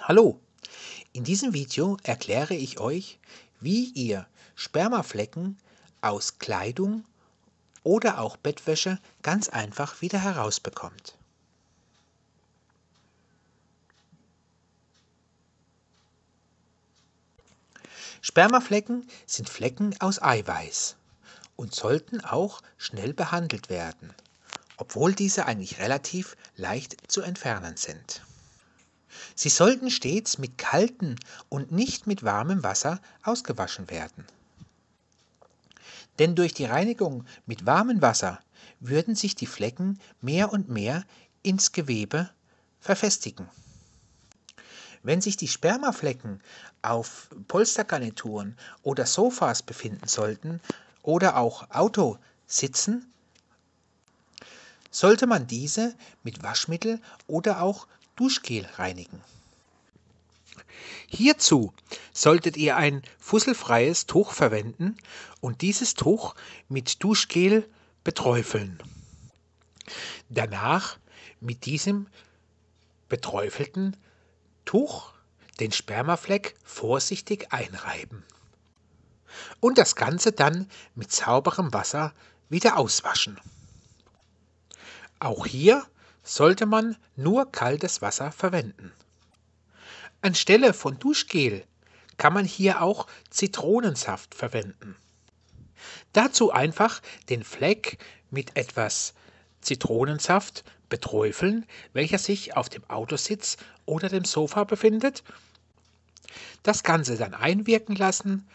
Hallo! In diesem Video erkläre ich euch, wie ihr Spermaflecken aus Kleidung oder auch Bettwäsche ganz einfach wieder herausbekommt. Spermaflecken sind Flecken aus Eiweiß und sollten auch schnell behandelt werden, obwohl diese eigentlich relativ leicht zu entfernen sind. Sie sollten stets mit kaltem und nicht mit warmem Wasser ausgewaschen werden. Denn durch die Reinigung mit warmem Wasser würden sich die Flecken mehr und mehr ins Gewebe verfestigen. Wenn sich die Spermaflecken auf Polstergarnituren oder Sofas befinden sollten oder auch Auto sitzen, sollte man diese mit Waschmittel oder auch Duschgel reinigen. Hierzu solltet ihr ein fusselfreies Tuch verwenden und dieses Tuch mit Duschgel beträufeln. Danach mit diesem beträufelten Tuch den Spermafleck vorsichtig einreiben. Und das Ganze dann mit sauberem Wasser wieder auswaschen. Auch hier sollte man nur kaltes Wasser verwenden. Anstelle von Duschgel kann man hier auch Zitronensaft verwenden. Dazu einfach den Fleck mit etwas Zitronensaft beträufeln, welcher sich auf dem Autositz oder dem Sofa befindet. Das Ganze dann einwirken lassen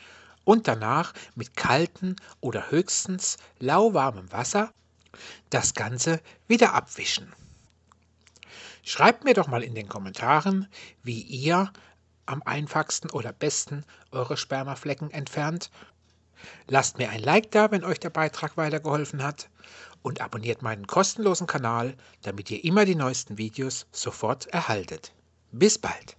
und danach mit kaltem oder höchstens lauwarmem Wasser das Ganze wieder abwischen. Schreibt mir doch mal in den Kommentaren, wie ihr am einfachsten oder besten eure Spermaflecken entfernt. Lasst mir ein Like da, wenn euch der Beitrag weitergeholfen hat und abonniert meinen kostenlosen Kanal, damit ihr immer die neuesten Videos sofort erhaltet. Bis bald!